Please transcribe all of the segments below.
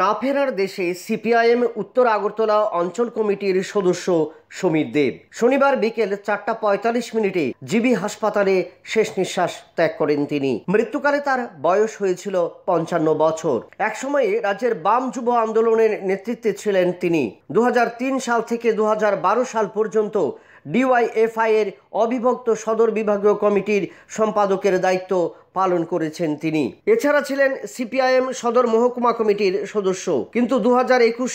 না ফেরার দেশে সিপিআইএম উত্তর আগরতলা অঞ্চল কমিটির সদস্য সমীর দেব শনিবার বিকেল চারটা পঁয়তাল্লিশ মিনিটে জিবি হাসপাতালে শেষ নিঃশ্বাস ত্যাগ করেন তিনি মৃত্যুকালে তার বয়স হয়েছিল পঞ্চান্ন বছর সময়ে রাজ্যের বাম যুব আন্দোলনের নেতৃত্বে ছিলেন তিনি দু সাল থেকে দু সাল পর্যন্ত ডিওয়াইএফআই এর অবিভক্ত সদর বিভাগীয় কমিটির সম্পাদকের দায়িত্ব পালন করেছেন তিনি এছাড়া ছিলেন সিপিআইএম সদর মহকুমা কমিটির সদস্য কিন্তু দু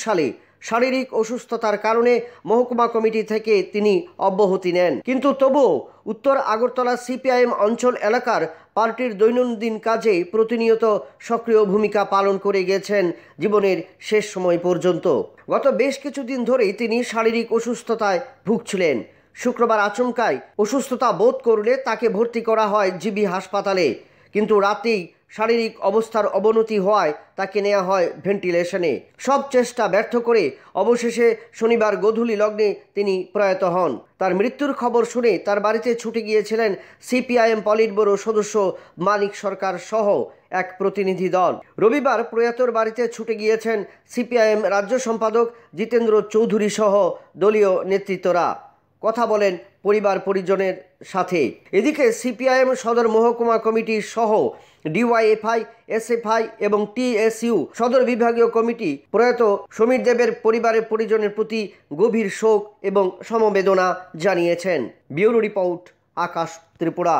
সালে শারীরিক অসুস্থতার কারণে মহকুমা কমিটি থেকে তিনি অব্যাহতি নেন কিন্তু তবুও উত্তর আগরতলা সিপিআইএম অঞ্চল এলাকার পার্টির দৈনন্দিন কাজে প্রতিনিয়ত সক্রিয় ভূমিকা পালন করে গেছেন জীবনের শেষ সময় পর্যন্ত গত বেশ কিছুদিন ধরেই তিনি শারীরিক অসুস্থতায় ভুগছিলেন শুক্রবার আচমকায় অসুস্থতা বোধ করলে তাকে ভর্তি করা হয় জিবি হাসপাতালে কিন্তু রাতেই শারীরিক অবস্থার অবনতি হওয়ায় তাকে নেওয়া হয় ভেন্টিলেশনে সব চেষ্টা ব্যর্থ করে অবশেষে শনিবার গধূলি লগ্নে তিনি প্রয়াত হন তার মৃত্যুর খবর শুনে তার বাড়িতে ছুটে গিয়েছিলেন সিপিআইএম পলিটব্যুরো সদস্য মানিক সরকার সহ এক প্রতিনিধি দল রবিবার প্রয়াতর বাড়িতে ছুটে গিয়েছেন সিপিআইএম রাজ্য সম্পাদক জিতেন্দ্র চৌধুরী সহ দলীয় নেতৃত্বরা কথা বলেন পরিবার পরিজনের সাথে এদিকে সিপিআইএম সদর মহকুমা কমিটি সহ ডিওয়াইএফআই এসএফআই এবং টিএসইউ সদর বিভাগীয় কমিটি প্রয়াত সমীর দেবের পরিবারের পরিজনের প্রতি গভীর শোক এবং সমবেদনা জানিয়েছেন বিউরো রিপোর্ট আকাশ ত্রিপুরা